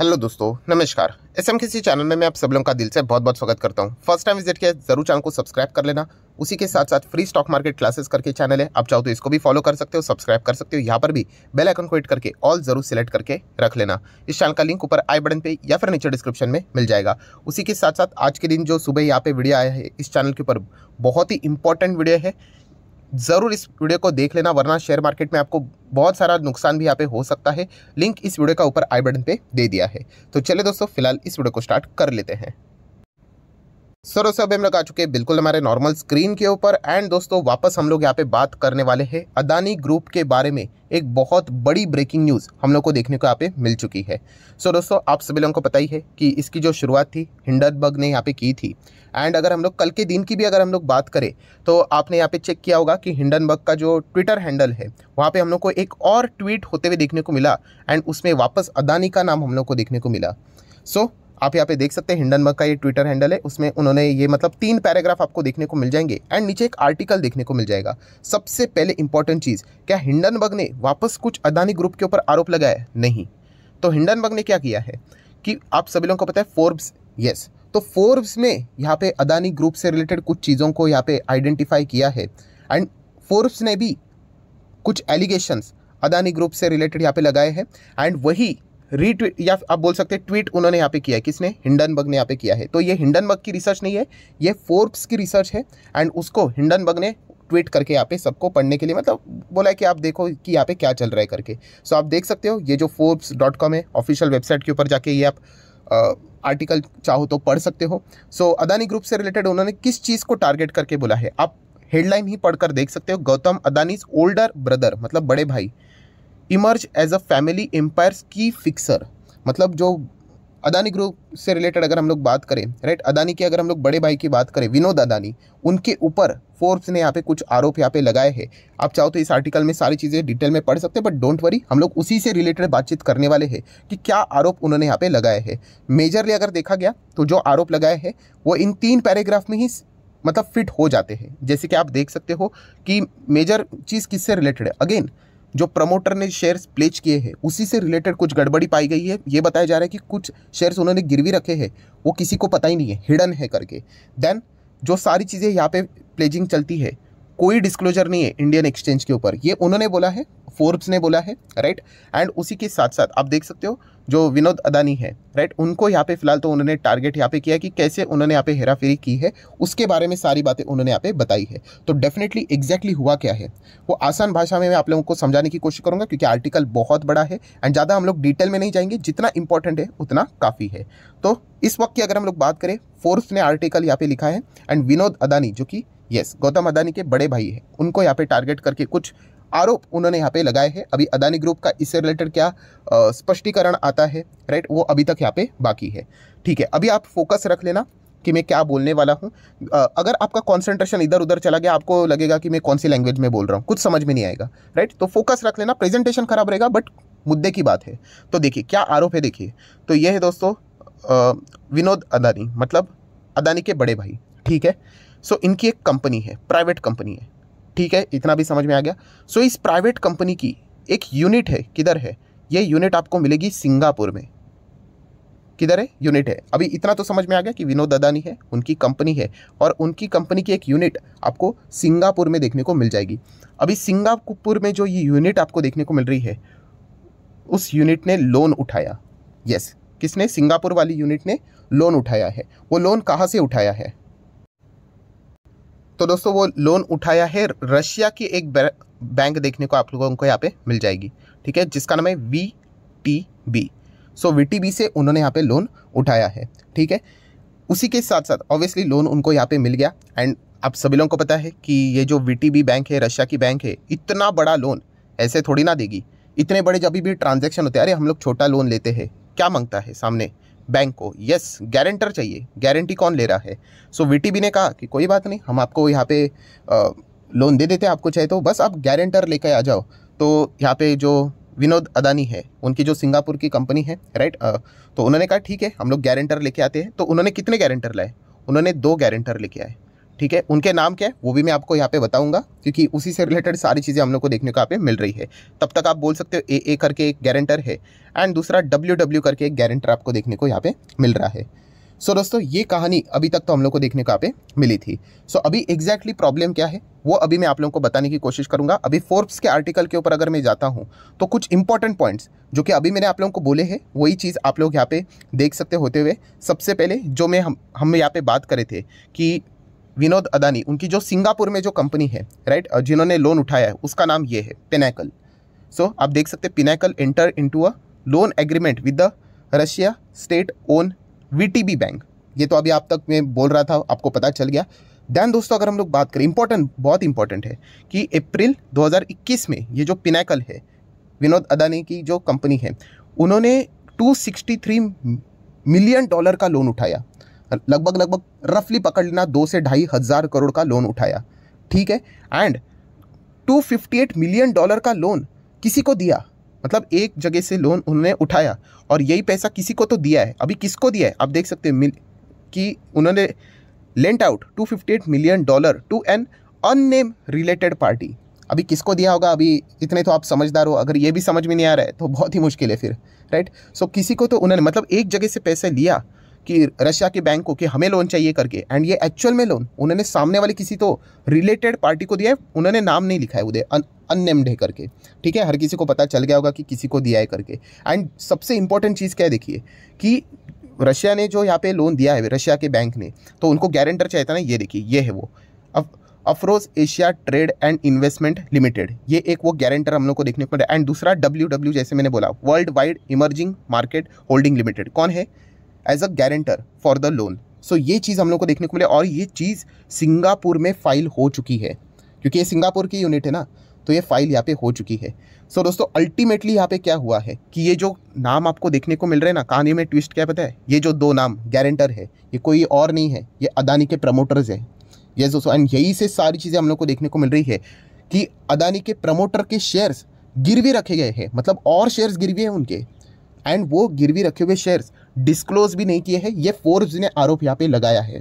hello दोस्तों नमस्कार S M किसी चैनल में मैं आप सब लोगों का दिल से बहुत बहुत स्वागत करता हूं फर्स्ट टाइम विजिट किया जरूर चैनल को सब्सक्राइब कर लेना उसी के साथ साथ फ्री स्टॉक मार्केट क्लासेस करके चैनल है आप चाहो तो इसको भी फॉलो कर सकते हो सब्सक्राइब कर सकते हो यहाँ पर भी बेल आइकन को हिट करके ऑल जरूर सेलेक्ट करके रख लेना इस चैनल का लिंक ऊपर आई बटन पे या फिर नीचे डिस्क्रिप्शन में मिल जाएगा उसी के साथ साथ आज के दिन जो सुबह यहाँ पे वीडियो आया है इस चैनल के ऊपर बहुत ही इंपॉर्टेंट वीडियो है ज़रूर इस वीडियो को देख लेना वरना शेयर मार्केट में आपको बहुत सारा नुकसान भी यहाँ पे हो सकता है लिंक इस वीडियो का ऊपर आई बटन पे दे दिया है तो चले दोस्तों फिलहाल इस वीडियो को स्टार्ट कर लेते हैं सर से अब हम लोग आ चुके हैं बिल्कुल हमारे नॉर्मल स्क्रीन के ऊपर एंड दोस्तों वापस हम लोग यहाँ पे बात करने वाले हैं अदानी ग्रुप के बारे में एक बहुत बड़ी ब्रेकिंग न्यूज़ हम लोग को देखने को यहाँ पे मिल चुकी है सो so, दोस्तों आप सभी लोगों को पता ही है कि इसकी जो शुरुआत थी हिंडनबर्ग ने यहाँ पे की थी एंड अगर हम लोग कल के दिन की भी अगर हम लोग बात करें तो आपने यहाँ पे चेक किया होगा कि हिंडनबर्ग का जो ट्विटर हैंडल है वहाँ पे हम लोग को एक और ट्वीट होते हुए देखने को मिला एंड उसमें वापस अदानी का नाम हम लोग को देखने को मिला सो so, आप यहाँ पे देख सकते हैं हिंडनबर्ग का ये ट्विटर हैंडल है उसमें उन्होंने ये मतलब तीन पैराग्राफ आपको देखने को मिल जाएंगे एंड नीचे एक आर्टिकल देखने को मिल जाएगा सबसे पहले इंपॉर्टेंट चीज़ क्या हिंडनबर्ग ने वापस कुछ अदानी ग्रुप के ऊपर आरोप लगाया नहीं तो हिंडनबर्ग ने क्या किया है कि आप सभी लोगों को पता है फोर्ब्स यस तो फोर्ब्स ने यहाँ पे अदानी ग्रुप से रिलेटेड कुछ चीज़ों को यहाँ पे आइडेंटिफाई किया है एंड फोर्ब्स ने भी कुछ एलिगेशंस अदानी ग्रुप से रिलेटेड यहाँ पे लगाए हैं एंड वही रीट्वीट या आप बोल सकते हैं ट्वीट उन्होंने यहाँ पे किया है किसने हिंडनबर्ग ने यहाँ पे किया है तो ये हिंडनबर्ग की रिसर्च नहीं है ये फोर्ब्स की रिसर्च है एंड उसको हिंडनबर्ग ने ट्वीट करके यहाँ पे सबको पढ़ने के लिए मतलब बोला है कि आप देखो कि यहाँ पे क्या चल रहा है करके सो so आप देख सकते हो ये जो फोर्ब्स डॉट कॉम है ऑफिशियल वेबसाइट के ऊपर जाके ये आप आ, आर्टिकल चाहो तो पढ़ सकते हो सो so, अदानी ग्रुप से रिलेटेड उन्होंने किस चीज़ को टारगेट करके बोला है आप हेडलाइन ही पढ़कर देख सकते हो गौतम अदानीज ओल्डर ब्रदर मतलब बड़े भाई emerge as a family empires की फिक्सर मतलब जो अदानी ग्रुप से रिलेटेड अगर हम लोग बात करें राइट अदानी की अगर हम लोग बड़े भाई की बात करें विनोद अदानी उनके ऊपर फोर्ब्स ने यहाँ पे कुछ आरोप यहाँ पे लगाए हैं आप चाहो तो इस आर्टिकल में सारी चीज़ें डिटेल में पढ़ सकते हैं बट डोंट वरी हम लोग उसी से रिलेटेड बातचीत करने वाले हैं कि क्या आरोप उन्होंने यहाँ पे लगाए हैं मेजरली अगर देखा गया तो जो आरोप लगाए हैं वो इन तीन पैराग्राफ में ही मतलब फिट हो जाते हैं जैसे कि आप देख सकते हो कि मेजर चीज़ किससे रिलेटेड है अगेन जो प्रमोटर ने शेयर्स प्लेज किए हैं उसी से रिलेटेड कुछ गड़बड़ी पाई गई है ये बताया जा रहा है कि कुछ शेयर्स उन्होंने गिरवी रखे हैं वो किसी को पता ही नहीं है हिडन है करके देन जो सारी चीज़ें यहाँ पे प्लेजिंग चलती है कोई डिस्क्लोजर नहीं है इंडियन एक्सचेंज के ऊपर ये उन्होंने बोला है फोर्ब्स ने बोला है राइट एंड उसी के साथ साथ आप देख सकते हो जो विनोद अदानी है राइट उनको यहाँ पे फिलहाल तो उन्होंने टारगेट यहाँ पे किया कि कैसे उन्होंने यहाँ पे हेराफेरी की है उसके बारे में सारी बातें उन्होंने यहाँ पे बताई है तो डेफिनेटली एग्जैक्टली हुआ क्या है वो आसान भाषा में मैं आप लोगों को समझाने की कोशिश करूँगा क्योंकि आर्टिकल बहुत बड़ा है एंड ज़्यादा हम लोग डिटेल में नहीं जाएंगे जितना इंपॉर्टेंट है उतना काफ़ी है तो इस वक्त की अगर हम लोग बात करें फोर्स ने आर्टिकल यहाँ पे लिखा है एंड विनोद अदानी जो कि यस गौतम अदानी के बड़े भाई हैं उनको यहाँ पे टारगेट करके कुछ आरोप उन्होंने यहाँ पे लगाए हैं अभी अदानी ग्रुप का इससे रिलेटेड क्या स्पष्टीकरण आता है राइट वो अभी तक यहाँ पे बाकी है ठीक है अभी आप फोकस रख लेना कि मैं क्या बोलने वाला हूँ अगर आपका कॉन्सेंट्रेशन इधर उधर चला गया आपको लगेगा कि मैं कौन सी लैंग्वेज में बोल रहा हूँ कुछ समझ में नहीं आएगा राइट तो फोकस रख लेना प्रेजेंटेशन खराब रहेगा बट मुद्दे की बात है तो देखिए क्या आरोप है देखिए तो ये है दोस्तों विनोद अदानी मतलब अदानी के बड़े भाई ठीक है सो so, इनकी एक कंपनी है प्राइवेट कंपनी है ठीक है इतना भी समझ में आ गया सो so, इस प्राइवेट कंपनी की एक यूनिट है किधर है ये यूनिट आपको मिलेगी सिंगापुर में किधर है यूनिट है अभी इतना तो समझ में आ गया कि विनोद अदानी है उनकी कंपनी है और उनकी कंपनी की एक यूनिट आपको सिंगापुर में देखने को मिल जाएगी अभी सिंगापुर में जो ये यूनिट आपको देखने को मिल रही है उस यूनिट ने लोन उठाया यस किसने सिंगापुर वाली यूनिट ने लोन उठाया है वो लोन कहाँ से उठाया है तो दोस्तों वो लोन उठाया है रशिया की एक बैंक देखने को आप लोगों को यहाँ पे मिल जाएगी ठीक है जिसका नाम है V T B so V T B से उन्होंने यहाँ पे लोन उठाया है ठीक है उसी के साथ साथ ऑब्वियसली लोन उनको यहाँ पे मिल गया एंड आप सभी लोगों को पता है कि ये जो वी बैंक है रशिया की बैंक है इतना बड़ा लोन ऐसे थोड़ी ना देगी इतने बड़े जब भी ट्रांजेक्शन होते हैं अरे हम लोग छोटा लोन लेते हैं क्या मांगता है सामने बैंक को यस गारंटर चाहिए गारंटी कौन ले रहा है सो so, वीटीबी ने कहा कि कोई बात नहीं हम आपको यहाँ पे आ, लोन दे देते हैं आपको चाहे तो बस आप गारंटर लेकर आ जाओ तो यहाँ पे जो विनोद अदानी है उनकी जो सिंगापुर की कंपनी है राइट आ, तो उन्होंने कहा ठीक है हम लोग गारंटर लेके आते हैं तो उन्होंने कितने गारंटर लाए उन्होंने दो गारंटर लेके आए ठीक है उनके नाम क्या है वो भी मैं आपको यहाँ पे बताऊंगा क्योंकि उसी से रिलेटेड सारी चीज़ें हम लोग को देखने को यहाँ पे मिल रही है तब तक आप बोल सकते हो ए ए करके एक गारंटर है एंड दूसरा डब्ल्यू डब्ल्यू करके एक गारंटर आपको देखने को यहाँ पे मिल रहा है सो so, दोस्तों ये कहानी अभी तक तो हम लोग को देखने को यहाँ पे मिली थी सो so, अभी एग्जैक्टली प्रॉब्लम क्या है वो अभी मैं आप लोगों को बताने की कोशिश करूंगा अभी फोर्ब्स के आर्टिकल के ऊपर अगर मैं जाता हूँ तो कुछ इंपॉर्टेंट पॉइंट्स जो कि अभी मैंने आप लोगों को बोले हैं वही चीज़ आप लोग यहाँ पे देख सकते होते हुए सबसे पहले जो मैं हम हम यहाँ पे बात करे थे कि विनोद अदानी उनकी जो सिंगापुर में जो कंपनी है राइट जिन्होंने लोन उठाया है उसका नाम ये है पिनाकल सो so, आप देख सकते हैं enter into a loan agreement with the Russia state own VTB bank ये तो अभी आप तक मैं बोल रहा था आपको पता चल गया दैन दोस्तों अगर हम लोग बात करें इंपॉर्टेंट बहुत इंपॉर्टेंट है कि अप्रैल 2021 में ये जो पिनाकल है विनोद अदानी की जो कंपनी है उन्होंने 263 मिलियन डॉलर का लोन उठाया लगभग लगभग रफली पकड़ लेना दो से ढाई हज़ार करोड़ का लोन उठाया ठीक है एंड 258 मिलियन डॉलर का लोन किसी को दिया मतलब एक जगह से लोन उन्होंने उठाया और यही पैसा किसी को तो दिया है अभी किसको दिया है आप देख सकते हैं कि उन्होंने lent out 258 million dollar to an unnamed related party अभी किसको दिया होगा अभी इतने तो आप समझदार हो अगर ये भी समझ में नहीं आ रहा है तो बहुत ही मुश्किल है फिर राइट सो so, किसी को तो उन्होंने मतलब एक जगह से पैसे लिया कि रशिया के बैंक को कि हमें लोन चाहिए करके एंड ये एक्चुअल में लोन उन्होंने सामने वाले किसी तो रिलेटेड पार्टी को दिया है उन्होंने नाम नहीं लिखा है उदय अननेम्ड है करके ठीक है हर किसी को पता चल गया होगा कि किसी को दिया है करके एंड सबसे इंपॉर्टेंट चीज़ क्या देखिए कि रशिया ने जो यहाँ पे लोन दिया है रशिया के बैंक ने तो उनको गारंटर चाहिए था ना ये देखिए ये है वो अब Afroz Asia trade and investment limited ये एक वो गारंटर हम लोग को देखने को मिला एंड दूसरा डब्ल्यू डब्ल्यू जैसे मैंने बोला world wide emerging market holding limited कौन है as a guarantor for the loan so ये चीज़ हम लोग को देखने को मिले और ये चीज़ सिंगापुर में फाइल हो चुकी है क्योंकि ये सिंगापुर की यूनिट है ना तो ये फाइल यहाँ पे हो चुकी है सो so, दोस्तों अल्टीमेटली यहाँ पे क्या हुआ है कि ये जो नाम आपको देखने को मिल रहे हैं ना कहानी में ट्विस्ट क्या पता है ये जो दो नाम गारंटर है ये कोई और नहीं है ये अदानी के प्रमोटर्स हैं ये दोस्तों एंड यही से सारी चीज़ें हम लोग को देखने को मिल रही है कि अदानी के प्रमोटर के शेयर्स गिरवी रखे गए हैं मतलब और शेयर्स गिरवी हैं उनके एंड वो गिरवी रखे हुए शेयर्स डिस्क्लोज भी नहीं किए हैं ये फोर्ब्स ने आरोप यहाँ पे लगाया है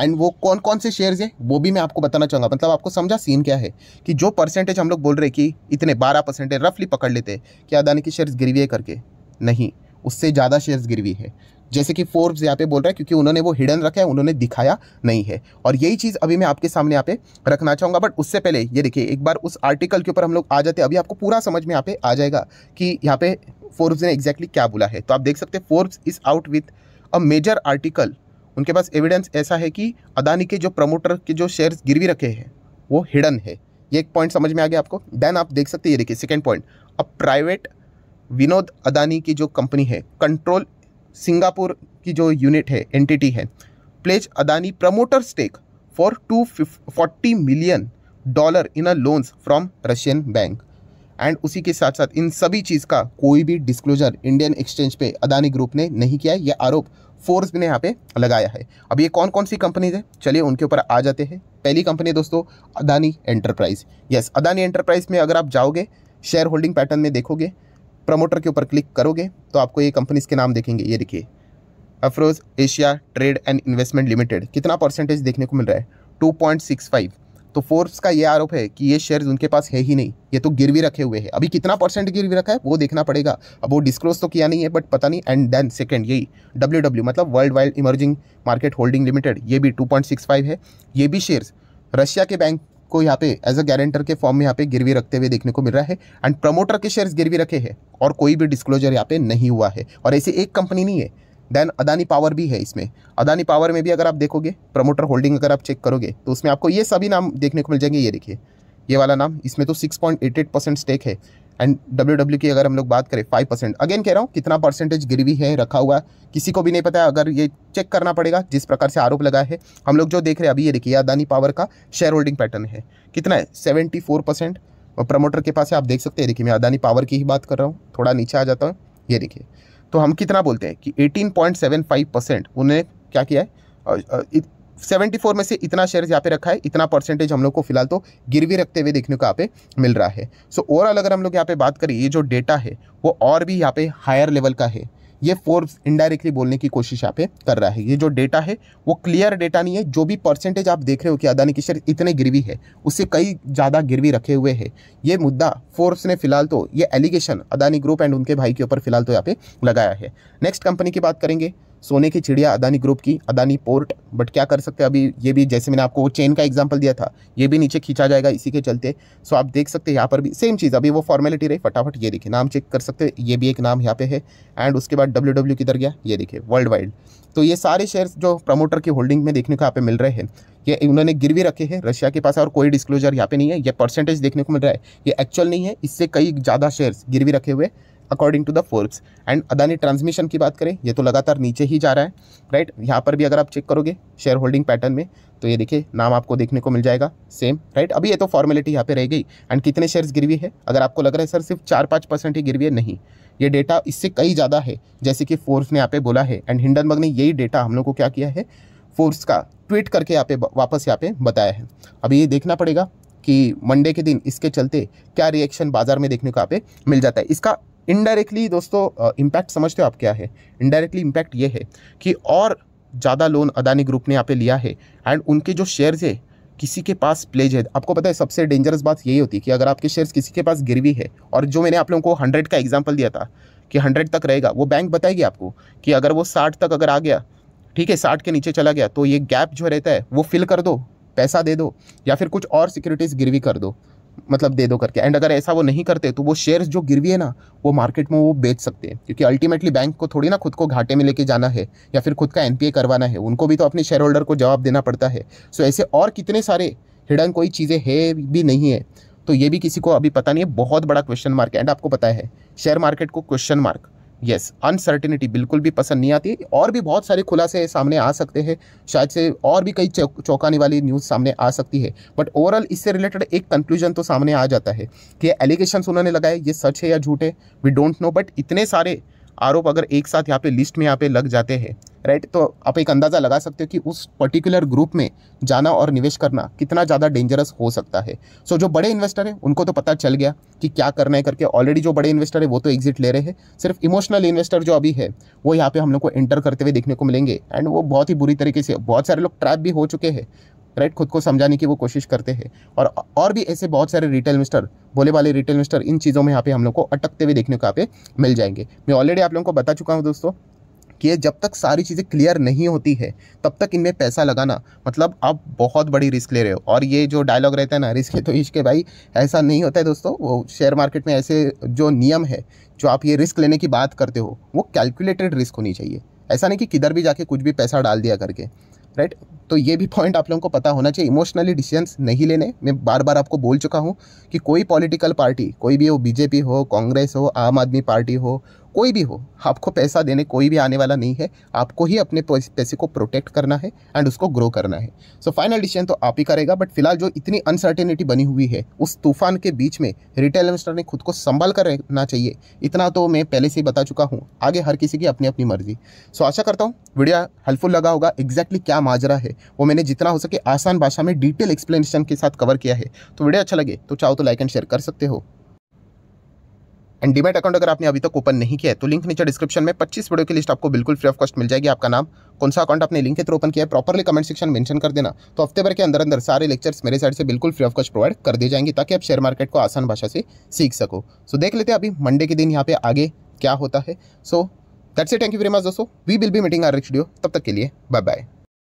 एंड वो कौन कौन से शेयर्स हैं वो भी मैं आपको बताना चाहूँगा मतलब आपको समझा सीन क्या है कि जो परसेंटेज हम लोग बोल रहे कि इतने बारह परसेंटेज रफली पकड़ लेते हैं कि अदानी की शेयर्स गिरवी है करके नहीं उससे ज़्यादा शेयर्स गिरवी है जैसे कि फोर्ब्स यहाँ पे बोल रहा है क्योंकि उन्होंने वो हिडन रखा है उन्होंने दिखाया नहीं है और यही चीज़ अभी मैं आपके सामने यहाँ पे रखना चाहूँगा बट उससे पहले ये देखिए एक बार उस आर्टिकल के ऊपर हम लोग आ जाते हैं अभी आपको पूरा समझ में यहाँ पे आ जाएगा कि यहाँ पे फोर्ब्स ने एग्जैक्टली क्या बोला है तो आप देख सकते हैं Forbes is out with a major article उनके पास एविडेंस ऐसा है कि अदानी के जो प्रमोटर के जो शेयर्स गिरवी रखे हैं वो हिडन है ये एक पॉइंट समझ में आ गया आपको देन आप देख सकते हैं ये देखिए सेकेंड पॉइंट अब प्राइवेट विनोद अदानी की जो कंपनी है कंट्रोल सिंगापुर की जो यूनिट है एंटिटी है pledge Adani promoter stake for two forty million dollar in a loans from Russian bank and उसी के साथ साथ इन सभी चीज़ का कोई भी डिस्क्लोजर इंडियन एक्सचेंज पे अदानी ग्रुप ने नहीं किया है यह आरोप फोर्स ने यहाँ पे लगाया है अब ये कौन कौन सी कंपनीज है चलिए उनके ऊपर आ जाते हैं पहली कंपनी दोस्तों Adani enterprise yes Adani enterprise में अगर आप जाओगे शेयर होल्डिंग पैटर्न में देखोगे प्रमोटर के ऊपर क्लिक करोगे तो आपको ये कंपनीज के नाम देखेंगे ये देखिए Afro Asia trade and investment limited कितना परसेंटेज देखने को मिल रहा है 2.65 तो फोर्स का ये आरोप है कि ये शेयर्स उनके पास है ही नहीं ये तो गिरवी रखे हुए हैं अभी कितना परसेंट गिरवी रखा है वो देखना पड़ेगा अब वो डिस्क्लोज तो किया नहीं है बट पता नहीं एंड देन सेकेंड यही डब्ल्यू डब्ल्यू मतलब world wide emerging market holding limited ये भी फाइव है ये भी शेयर्स रशिया के बैंक को यहाँ पे एज अ गारंटर के फॉर्म में यहाँ पे गिरवी रखते हुए देखने को मिल रहा है एंड प्रमोटर के शेयर्स गिरवी रखे हैं और कोई भी डिस्क्लोजर यहाँ पे नहीं हुआ है और ऐसी एक कंपनी नहीं है देन अदानी पावर भी है इसमें अदानी पावर में भी अगर आप देखोगे प्रमोटर होल्डिंग अगर आप चेक करोगे तो उसमें आपको ये सभी नाम देखने को मिल जाएंगे ये देखिए ये वाला नाम इसमें तो सिक्स परसेंट स्टेक है एंड डब्ल्यू डब्ल्यू की अगर हम लोग बात करें फाइव परसेंट अगेन कह रहा हूँ कितना परसेंटेज गिरवी है रखा हुआ है किसी को भी नहीं पता है अगर ये चेक करना पड़ेगा जिस प्रकार से आरोप लगाए है हम लोग जो देख रहे हैं अभी ये देखिए अदानी पावर का शेयर होल्डिंग पैटर्न है कितना है सेवेंटी फोर परसेंट और प्रमोटर के पास है आप देख सकते हैं देखिए मैं अदानी पावर की ही बात कर रहा हूँ थोड़ा नीचे आ जाता हूँ ये देखिए तो हम कितना बोलते हैं कि eighteen point seven five percent उन्हें क्या किया है 74 में से इतना शेयर यहाँ पे रखा है इतना परसेंटेज हम लोग को फिलहाल तो गिरवी रखते हुए देखने को यहाँ पे मिल रहा है सो so, ओवरऑल अगर हम लोग यहाँ पे बात करें ये जो डेटा है वो और भी यहाँ पे हायर लेवल का है ये फोर्स इनडायरेक्टली बोलने की कोशिश यहाँ पे कर रहा है ये जो डेटा है वो क्लियर डेटा नहीं है जो भी परसेंटेज आप देख रहे हो कि अदानी के शेयर इतने गिरवी है उससे कई ज़्यादा गिरवी रखे हुए है ये मुद्दा फोर्स ने फिलहाल तो ये एलिगेशन अदानी ग्रुप एंड उनके भाई के ऊपर फिलहाल तो यहाँ पे लगाया है नेक्स्ट कंपनी की बात करेंगे सोने की चिड़िया अदानी ग्रुप की अदानी पोर्ट बट क्या कर सकते हैं अभी ये भी जैसे मैंने आपको चेन का एग्जाम्पल दिया था ये भी नीचे खींचा जाएगा इसी के चलते सो आप देख सकते हैं यहाँ पर भी सेम चीज़ अभी वो फॉर्मेलिटी रही फटाफट ये देखिए नाम चेक कर सकते हैं ये भी एक नाम यहाँ पे है एंड उसके बाद डब्ल्यू डब्ल्यू किधर गया ये देखिए वर्ल्ड वाइड तो ये सारे शेयर्स जो प्रमोटर की होल्डिंग में देखने को यहाँ पे मिल रहे हैं ये उन्होंने गिरवी रखे हैं रशिया के पास और कोई डिस्क्लोजर यहाँ पे नहीं है ये परसेंटेज देखने को मिल रहा है ये एक्चुअल नहीं है इससे कई ज़्यादा शेयर्स गिरवी रखे हुए according to the Forbes and Adani transmission की बात करें ये तो लगातार नीचे ही जा रहा है राइट यहाँ पर भी अगर आप चेक करोगे शेयर होल्डिंग पैटर्न में तो ये देखिए नाम आपको देखने को मिल जाएगा सेम राइट अभी ये तो फॉर्मेलिटी यहाँ पे रह गई एंड कितने शेयर्स गिरवी है अगर आपको लग रहा है सर सिर्फ चार पाँच परसेंट ही गिरवी है नहीं ये डेटा इससे कई ज़्यादा है जैसे कि फोर्स ने यहाँ पे बोला है एंड हिंडनबर्ग ने यही डेटा हम लोग को क्या किया है फोर्स का ट्वीट करके यहाँ पे वापस यहाँ पे बताया है अभी ये देखना पड़ेगा कि मंडे के दिन इसके चलते क्या रिएक्शन बाजार में देखने को यहाँ पे मिल जाता है इसका इनडायरेक्टली दोस्तों इम्पैक्ट समझते हो आप क्या है इनडायरेक्टली इम्पैक्ट ये है कि और ज़्यादा लोन अदानी ग्रुप ने यहाँ पे लिया है एंड उनके जो शेयर्स है किसी के पास प्लेज है आपको पता है सबसे डेंजरस बात यही होती है कि अगर आपके शेयर्स किसी के पास गिरवी है और जो मैंने आप लोगों को हंड्रेड का एग्जाम्पल दिया था कि हंड्रेड तक रहेगा वो बैंक बताएगी आपको कि अगर वो साठ तक अगर आ गया ठीक है साठ के नीचे चला गया तो ये गैप जो रहता है वो फिल कर दो पैसा दे दो या फिर कुछ और सिक्योरिटीज़ गिरवी कर दो मतलब दे दो करके एंड अगर ऐसा वो नहीं करते तो वो शेयर्स जो गिरवी है ना वो मार्केट में वो बेच सकते हैं क्योंकि अल्टीमेटली बैंक को थोड़ी ना खुद को घाटे में लेके जाना है या फिर खुद का एन करवाना है उनको भी तो अपने शेयर होल्डर को जवाब देना पड़ता है सो ऐसे और कितने सारे हिडन कोई चीज़ें है भी नहीं है तो ये भी किसी को अभी पता नहीं है बहुत बड़ा क्वेश्चन मार्क है एंड आपको पता है शेयर मार्केट को question mark yes yes, uncertainty बिल्कुल भी पसंद नहीं आती और भी बहुत सारे खुलासे सामने आ सकते हैं शायद से और भी कई चौंकाने वाली न्यूज़ सामने आ सकती है बट ओवरऑल इससे रिलेटेड एक कंक्लूजन तो सामने आ जाता है कि एलिगेशन उन्होंने लगाए ये सच है या झूठ है वी डोंट नो बट इतने सारे आरोप अगर एक साथ यहाँ पे लिस्ट में यहाँ पे लग जाते हैं राइट तो आप एक अंदाज़ा लगा सकते हो कि उस पर्टिकुलर ग्रुप में जाना और निवेश करना कितना ज़्यादा डेंजरस हो सकता है सो so, जो बड़े इन्वेस्टर हैं उनको तो पता चल गया कि क्या करना है करके ऑलरेडी जो बड़े इन्वेस्टर है वो तो एग्जिट ले रहे हैं सिर्फ इमोशनल इन्वेस्टर जो अभी है वो यहाँ पे हम लोग को एंटर करते हुए देखने को मिलेंगे एंड वो बहुत ही बुरी तरीके से बहुत सारे लोग ट्रैप भी हो चुके हैं राइट खुद को समझाने की वो कोशिश करते हैं और और भी ऐसे बहुत सारे रिटेल मिस्टर बोले वाले रिटेल मिस्टर इन चीज़ों में यहाँ पे हम लोग को अटकते हुए देखने को यहाँ पे मिल जाएंगे मैं ऑलरेडी आप लोगों को बता चुका हूँ दोस्तों कि जब तक सारी चीज़ें क्लियर नहीं होती है तब तक इनमें पैसा लगाना मतलब आप बहुत बड़ी रिस्क ले रहे हो और ये जो डायलॉग रहता है ना रिस्क है तो इश्क है भाई ऐसा नहीं होता है दोस्तों वो शेयर मार्केट में ऐसे जो नियम है जो आप ये रिस्क लेने की बात करते हो वो कैलकुलेटेड रिस्क होनी चाहिए ऐसा नहीं कि किधर भी जाके कुछ भी पैसा डाल दिया करके राइट तो ये भी पॉइंट आप लोगों को पता होना चाहिए इमोशनली डिसीजंस नहीं लेने मैं बार बार आपको बोल चुका हूँ कि कोई पॉलिटिकल पार्टी कोई भी हो बीजेपी हो कांग्रेस हो आम आदमी पार्टी हो कोई भी हो आपको पैसा देने कोई भी आने वाला नहीं है आपको ही अपने पैसे को प्रोटेक्ट करना है एंड उसको ग्रो करना है सो फाइनल डिसीजन तो आप ही करेगा बट फिलहाल जो इतनी अनसर्टेनिटी बनी हुई है उस तूफान के बीच में रिटेल इन्वेस्टर ने खुद को संभाल कर रहना चाहिए इतना तो मैं पहले से ही बता चुका हूँ आगे हर किसी की अपनी अपनी मर्जी सो आशा करता हूँ वीडियो हेल्पफुल लगा होगा एग्जैक्टली क्या माजरा है वो मैंने जितना हो सके आसान भाषा में डिटेल एक्सप्लेनेशन के साथ कवर किया है तो वीडियो अच्छा लगे तो चाहो तो लाइक एंड शेयर कर सकते हो एंड डीमेट अकाउंट अगर आपने अभी तक ओपन नहीं किया है तो लिंक नीचे डिस्क्रिप्शन में 25 वीडियो की लिस्ट आपको बिल्कुल फ्री ऑफ कॉस्ट मिल जाएगी आपका नाम कौन सा अकाउंट आपने लिंक के थ्रू ओपन किया है प्रॉपरली कमेंट सेक्शन मेंशन कर देना तो हफ्ते भर के अंदर अंदर सारे लेक्चर्स मेरे साइड से बिल्कुल फ्री ऑफ कॉस्ट प्रोवाइड कर दिए जाएंगे ताकि आप शेयर मार्केट को आसान भाषा से सीख सको सो देख लेते हैं अभी मंडे के दिन यहाँ पे आगे क्या होता है so that's a thank you very much दोस्तों we will be meeting our रिक्स वीडियो तब तक के लिए बाय बाय